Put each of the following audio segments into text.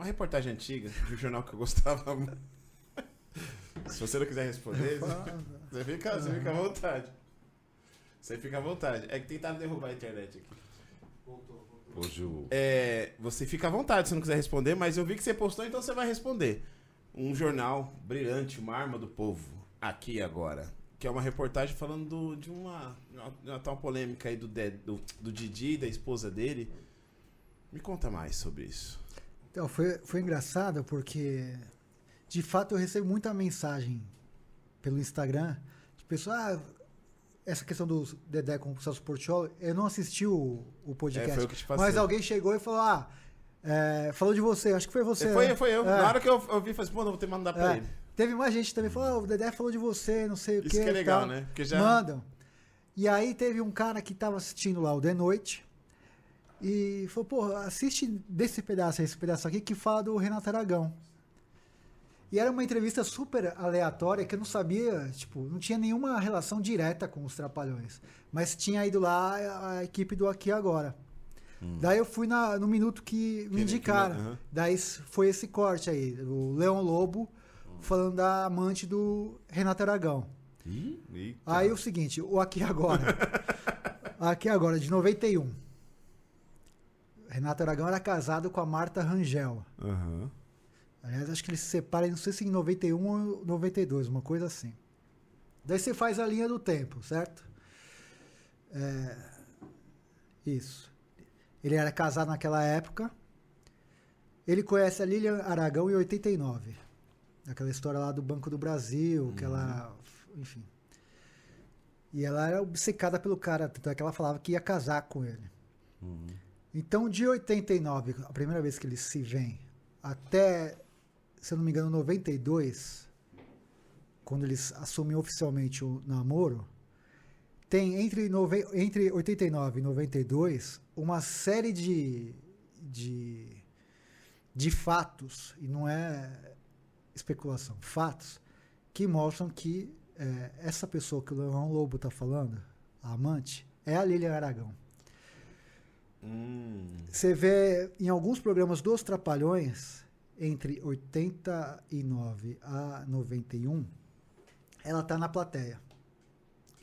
Uma reportagem antiga do jornal que eu gostava muito. Se você não quiser responder, você fica, você fica à vontade. Você fica à vontade. É que tentaram derrubar a internet aqui. Voltou, voltou. é, você fica à vontade se não quiser responder, mas eu vi que você postou, então você vai responder. Um jornal brilhante, uma arma do povo, aqui agora. Que é uma reportagem falando do, de uma, uma, tal polêmica aí do, de, do, do Didi, da esposa dele. Me conta mais sobre isso. Então, foi, foi engraçado porque, de fato, eu recebo muita mensagem pelo Instagram de pessoas. Ah, essa questão do Dedé com o Celso Portiolli, eu não assisti o, o podcast. É, foi o que te mas alguém chegou e falou: Ah, é, falou de você, acho que foi você. Foi, né? foi eu. É. Na hora que eu, eu vi, falei pô, não vou ter que mandar pra é. ele. Teve mais gente também falou: ah, o Dedé falou de você, não sei o que. Isso que é legal, tal. né? Porque já... Mandam. E aí teve um cara que tava assistindo lá o de noite. E falou, pô, assiste desse pedaço, esse pedaço aqui, que fala do Renato Aragão. E era uma entrevista super aleatória que eu não sabia, tipo, não tinha nenhuma relação direta com os Trapalhões. Mas tinha ido lá a equipe do Aqui Agora. Hum. Daí eu fui na, no minuto que me que indicaram. Que, uhum. Daí foi esse corte aí, o Leão Lobo hum. falando da amante do Renato Aragão. Ih, aí o seguinte, o Aqui Agora. aqui Agora, de 91. Renato Aragão era casado com a Marta Rangel. Uhum. Aliás, acho que eles se separam, não sei se em 91 ou 92, uma coisa assim. Daí você faz a linha do tempo, certo? É... Isso. Ele era casado naquela época. Ele conhece a Lilian Aragão em 89. Aquela história lá do Banco do Brasil, uhum. que ela. Uhum. Enfim. E ela era obcecada pelo cara, tanto é que ela falava que ia casar com ele. Uhum. Então, de 89, a primeira vez que eles se vêm, até, se eu não me engano, 92, quando eles assumem oficialmente o namoro, tem entre, entre 89 e 92 uma série de, de, de fatos, e não é especulação, fatos, que mostram que é, essa pessoa que o Leão Lobo está falando, a amante, é a Lilian Aragão. Hum. Você vê em alguns programas dos Trapalhões, entre 89 a 91, ela tá na plateia.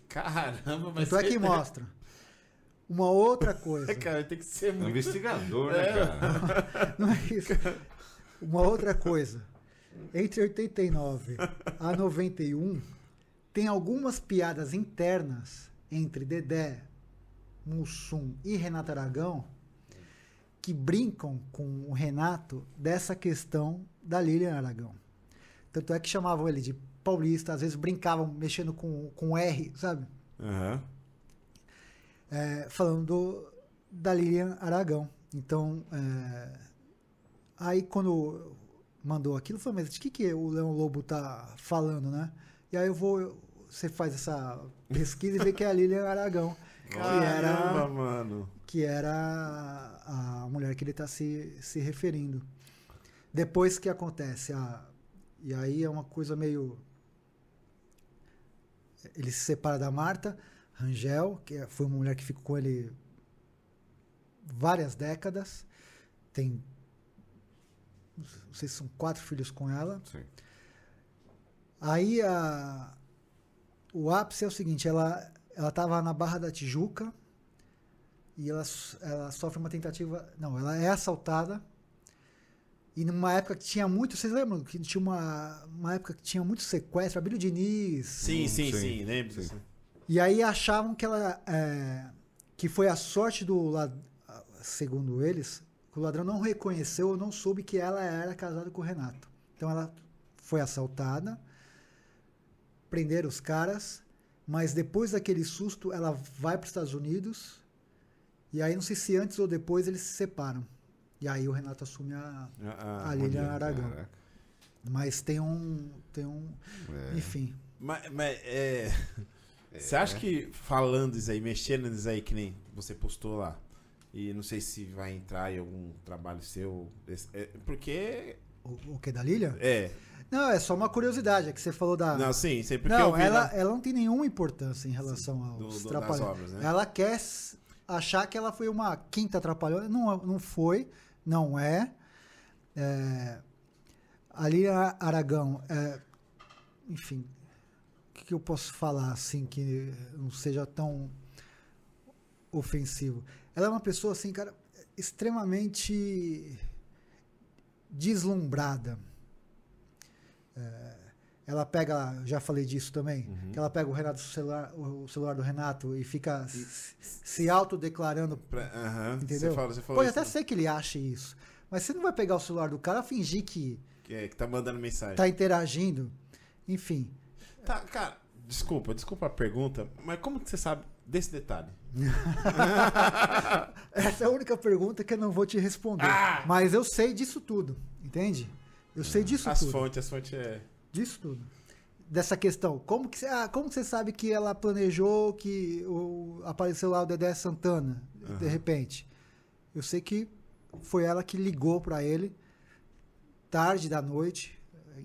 Caramba, mas. Então é que mostra. Uma outra coisa. cara, tem que ser é muito. investigador, é. né, cara? Não é isso. Uma outra coisa. Entre 89 a 91, tem algumas piadas internas entre Dedé, Mussum e Renato Aragão, que brincam com o Renato dessa questão da Lilian Aragão. Tanto é que chamavam ele de paulista, às vezes brincavam mexendo com, com R, sabe? Uhum. É, falando da Lilian Aragão. Então, é, aí quando mandou aquilo, falou, mas de que, que o Leão Lobo tá falando, né? E aí eu vou. Você faz essa pesquisa e vê que é a Lilian Aragão. Caramba, que era, mano. Que era a mulher que ele está se, se referindo. Depois que acontece a. E aí é uma coisa meio. Ele se separa da Marta Rangel, que é, foi uma mulher que ficou com ele várias décadas. Tem. Não sei se são quatro filhos com ela. Sim. Aí a, o ápice é o seguinte: ela, ela estava na Barra da Tijuca e ela, ela sofre uma tentativa. Não, ela é assaltada. E numa época que tinha muito. Vocês lembram que tinha uma, uma época que tinha muito sequestro? Abílio Diniz. Sim, um, sim, sim, sim, lembro. Sim. E aí achavam que ela. É, que foi a sorte do. Segundo eles, que o ladrão não reconheceu ou não soube que ela era casada com o Renato. Então ela foi assaltada, prenderam os caras mas depois daquele susto ela vai para os Estados Unidos e aí não sei se antes ou depois eles se separam. E aí o Renato assume a, ah, ah a Lilian Aragão. Caraca. Mas tem um. Tem um. É. Enfim. Mas, mas é, é. Você acha que falando isso aí, mexendo nisso aí, que nem você postou lá, e não sei se vai entrar em algum trabalho seu. É, porque o, o que da Lilian? É. Não, é só uma curiosidade, é que você falou da. Não, sim, sempre não, que eu ela, vi, ela não tem nenhuma importância em relação sim, aos trapalhões. Obras, né? Ela quer achar que ela foi uma quinta trapalhona. Não, não foi, não é. é a Lilian Aragão, é, enfim, o que, que eu posso falar assim que não seja tão ofensivo? Ela é uma pessoa assim, cara, extremamente deslumbrada. É, ela pega, já falei disso também, uhum. que ela pega o Renato celular, o celular do Renato e fica e... se autodeclarando. Pra, uhum. Entendeu? Você fala, você Pode até não. Né? ser que ele ache isso. Mas você não vai pegar o celular do cara fingir que. Que, é, que tá mandando mensagem. Tá interagindo. Enfim. Tá, cara, desculpa, desculpa a pergunta, mas como que você sabe desse detalhe? Essa é a única pergunta que eu não vou te responder. Ah! Mas eu sei disso tudo, entende? Eu sei é. disso as tudo. As fontes, as fontes é. Disso tudo. Dessa questão. Como que, ah, como que você sabe que ela planejou que o, apareceu lá o Dedé Santana, uhum. de repente? Eu sei que foi ela que ligou para ele, tarde da noite,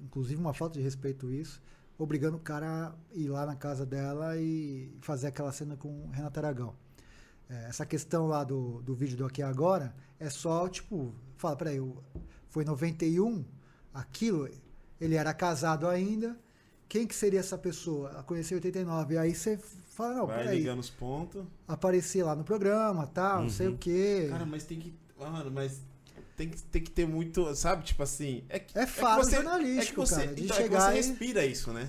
inclusive uma falta de respeito isso obrigando o cara a ir lá na casa dela e fazer aquela cena com Renata Aragão. É, essa questão lá do, do vídeo do Aqui Agora é só, tipo, fala, peraí, foi 91, aquilo, ele era casado ainda, quem que seria essa pessoa? A conheci em 89. E aí você fala, não, Vai peraí. Vai ligando os pontos. aparecia lá no programa, tal, tá, não sei uhum. o quê. Cara, mas tem que... Mano, mas tem que, tem que ter muito, sabe? Tipo assim. É, é fácil é jornalístico, é que é você, cara, então, chegar é que você respira isso, né?